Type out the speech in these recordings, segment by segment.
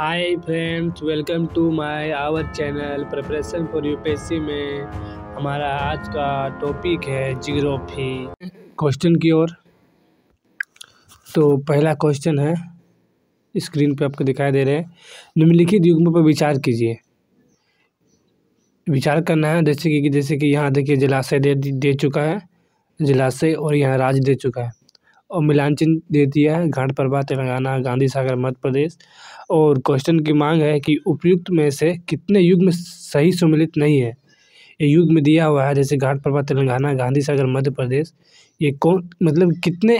hi friends welcome to my our channel preparation for UPSC में हमारा आज का टॉपिक है जिग्राफी क्वेश्चन की ओर तो पहला क्वेश्चन है स्क्रीन पे आपको दिखाई दे रहे हैं निम्नलिखित युग्मों पर विचार कीजिए विचार करना है जैसे कि जैसे कि यहाँ देखिए जलाशय दे दे चुका है जलाशय और यहाँ राज्य दे चुका है और मिलांचन दे दिया है घाट प्रभा तेलंगाना गांधी सागर मध्य प्रदेश और क्वेश्चन की मांग है कि उपयुक्त में से कितने युग में सही सम्मिलित नहीं है ये युग में दिया हुआ है जैसे घाट प्रभा तेलंगाना गांधी सागर मध्य प्रदेश ये कौन मतलब कितने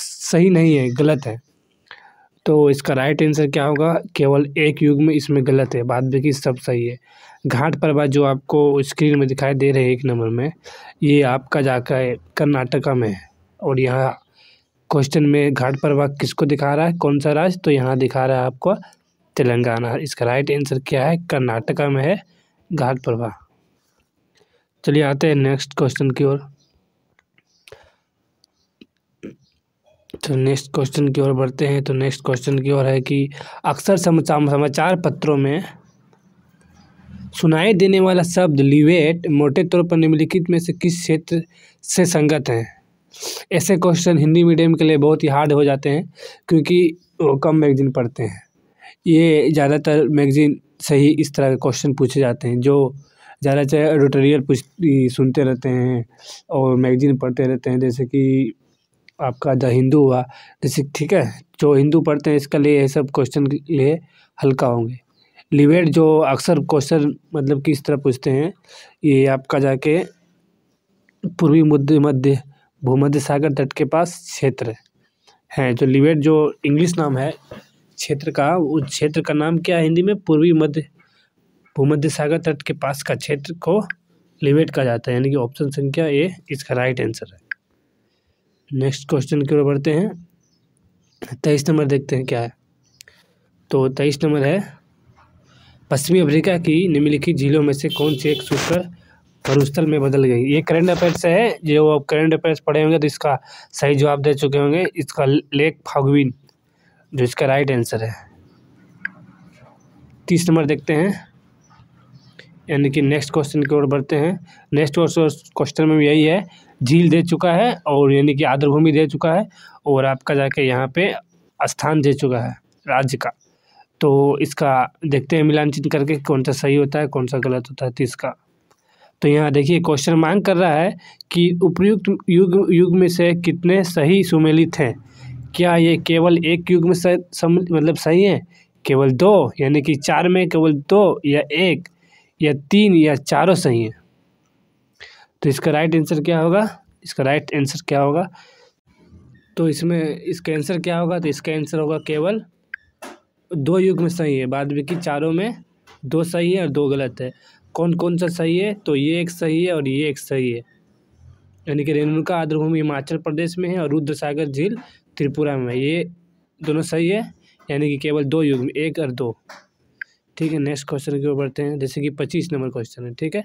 सही नहीं है गलत है तो इसका राइट आंसर क्या होगा केवल एक युग में इसमें गलत है बाद बाकी सब सही है घाट प्रभा जो आपको स्क्रीन में दिखाई दे रहे हैं एक नंबर में ये आपका जाकर कर्नाटका में है और यहाँ क्वेश्चन में घाट पर वह किसको दिखा रहा है कौन सा राज्य तो यहाँ दिखा रहा है आपको तेलंगाना इसका राइट आंसर क्या है कर्नाटका में है घाट प्रवाह चलिए आते हैं नेक्स्ट क्वेश्चन की ओर तो नेक्स्ट क्वेश्चन की ओर बढ़ते हैं तो नेक्स्ट क्वेश्चन की ओर है कि अक्सर समाचार पत्रों में सुनाई देने वाला शब्द लिवेट मोटे तौर पर निम्नलिखित में से किस क्षेत्र से संगत है ऐसे क्वेश्चन हिंदी मीडियम के लिए बहुत ही हार्ड हो जाते हैं क्योंकि वो कम मैगजीन पढ़ते हैं ये ज़्यादातर मैगजीन से ही इस तरह के क्वेश्चन पूछे जाते हैं जो ज़्यादातर एडिटोरियल पूछ सुनते रहते हैं और मैगजीन पढ़ते रहते हैं जैसे कि आपका द हिंदू हुआ जैसे ठीक है जो हिंदू पढ़ते हैं इसके लिए ये सब क्वेश्चन के लिए हल्का होंगे लिबेट जो अक्सर क्वेश्चन मतलब कि इस तरह पूछते हैं ये आपका जाके पूर्वी मध्य मध्य भूमध्य सागर तट के पास क्षेत्र हैं जो लिबेट जो इंग्लिश नाम है क्षेत्र का उस क्षेत्र का नाम क्या है हिंदी में पूर्वी मध्य भूमध्य सागर तट के पास का क्षेत्र को लिबेट कहा जाता है यानी कि ऑप्शन संख्या ए इसका राइट आंसर है नेक्स्ट क्वेश्चन की ओर बढ़ते हैं तेईस नंबर देखते हैं क्या है तो तेईस नंबर है पश्चिमी अफ्रीका की निम्नलिखित झीलों में से कौन सी एक सूखकर मरुस्थल में बदल गई ये करंट अफेयर्स है जो आप करंट अफेयर्स पढ़े होंगे तो इसका सही जवाब दे चुके होंगे इसका लेक फागविन जो इसका राइट आंसर है तीस नंबर देखते हैं यानी कि नेक्स्ट क्वेश्चन की ओर बढ़ते हैं नेक्स्ट क्वेश्चन में भी यही है झील दे चुका है और यानी कि आर्द्रभूमि दे चुका है और आपका जाके यहाँ पे स्थान दे चुका है राज्य का तो इसका देखते हैं मिलान चिन्ह करके कौन सा सही होता है कौन सा गलत होता है तीस तो का तो यहाँ देखिए क्वेश्चन मांग कर रहा है कि उपयुक्त युग युग में से कितने सही सुमेलित हैं क्या ये केवल एक युग में सह, मतलब सही है केवल दो यानी कि चार में केवल दो या एक या तीन या चारों सही हैं तो इसका राइट आंसर क्या होगा इसका राइट आंसर क्या होगा तो इसमें इसका आंसर क्या होगा तो इसका आंसर होगा केवल दो युग में सही है बाद में कि चारों में दो सही है और दो गलत है कौन कौन सा सही है तो ये एक सही है और ये एक सही है यानी कि रेणुका आद्रभूमि हिमाचल प्रदेश में है और रुद्र सागर झील त्रिपुरा में है ये दोनों सही है यानी कि केवल दो युग में एक और दो ठीक है नेक्स्ट क्वेश्चन की ओर बढ़ते हैं जैसे कि पच्चीस नंबर क्वेश्चन है ठीक है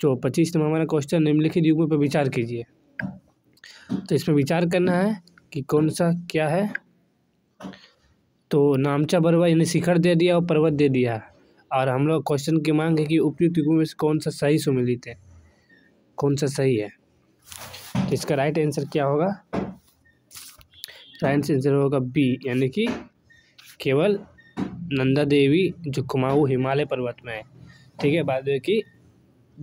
तो पच्चीस नंबर हमारा क्वेश्चन निम्नलिखित युग पर विचार कीजिए तो इसमें विचार करना है कि कौन सा क्या है तो नामचा बरवा यानी शिखर दे दिया और पर्वत दे दिया और हम लोग क्वेश्चन की मांग है कि उपयुक्त युगों में से कौन सा सही सुमिलित है कौन सा सही है तो इसका राइट आंसर क्या होगा राइट आंसर होगा बी यानी कि केवल नंदा देवी जो कुमाऊँ हिमालय पर्वत में है ठीक है बाद में कि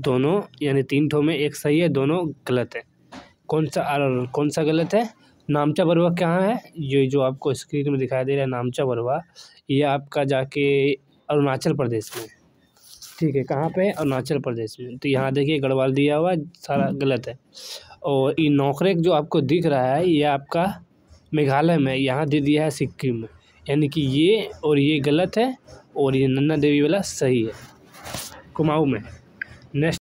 दोनों यानी तीन ठो में एक सही है दोनों गलत है कौन सा और कौन सा गलत है नामचा बरवा कहाँ है ये जो आपको स्क्रीन में दिखाई दे रहा है नामचा बरवा ये आपका जाके अरुणाचल प्रदेश में ठीक है कहाँ पे अरुणाचल प्रदेश में तो यहाँ देखिए गढ़वाल दिया हुआ सारा गलत है और ये नौकरेक जो आपको दिख रहा है ये आपका मेघालय में यहाँ दे दिया है सिक्किम में यानी कि ये और ये गलत है और ये नन्ना देवी वाला सही है कुमाऊँ में नेक्स्ट